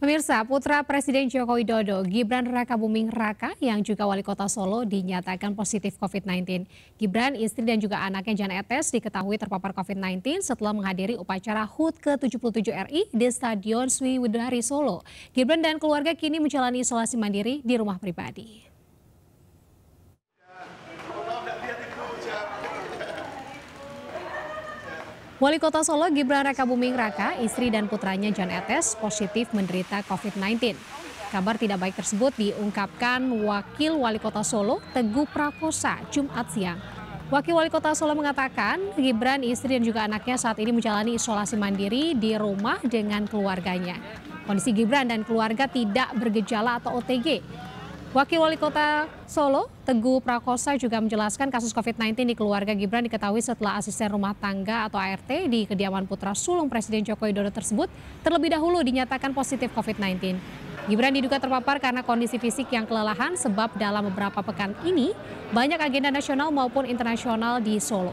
Pemirsa, putra Presiden Joko Widodo, Gibran Raka Buming Raka yang juga wali kota Solo dinyatakan positif COVID-19. Gibran, istri dan juga anaknya Jan Etes diketahui terpapar COVID-19 setelah menghadiri upacara HUT ke-77 RI di Stadion Sriwidari Solo. Gibran dan keluarga kini menjalani isolasi mandiri di rumah pribadi. Wali Kota Solo Gibran Raka Buming Raka, istri dan putranya John Etes positif menderita COVID-19. Kabar tidak baik tersebut diungkapkan Wakil Wali Kota Solo Teguh Prakosa Jumat siang. Wakil Wali Kota Solo mengatakan Gibran, istri dan juga anaknya saat ini menjalani isolasi mandiri di rumah dengan keluarganya. Kondisi Gibran dan keluarga tidak bergejala atau OTG. Wakil Wali Kota Solo, Teguh Prakosa juga menjelaskan kasus COVID-19 di keluarga Gibran diketahui setelah asisten rumah tangga atau ART di kediaman putra sulung Presiden Joko Widodo tersebut terlebih dahulu dinyatakan positif COVID-19. Gibran diduga terpapar karena kondisi fisik yang kelelahan sebab dalam beberapa pekan ini banyak agenda nasional maupun internasional di Solo.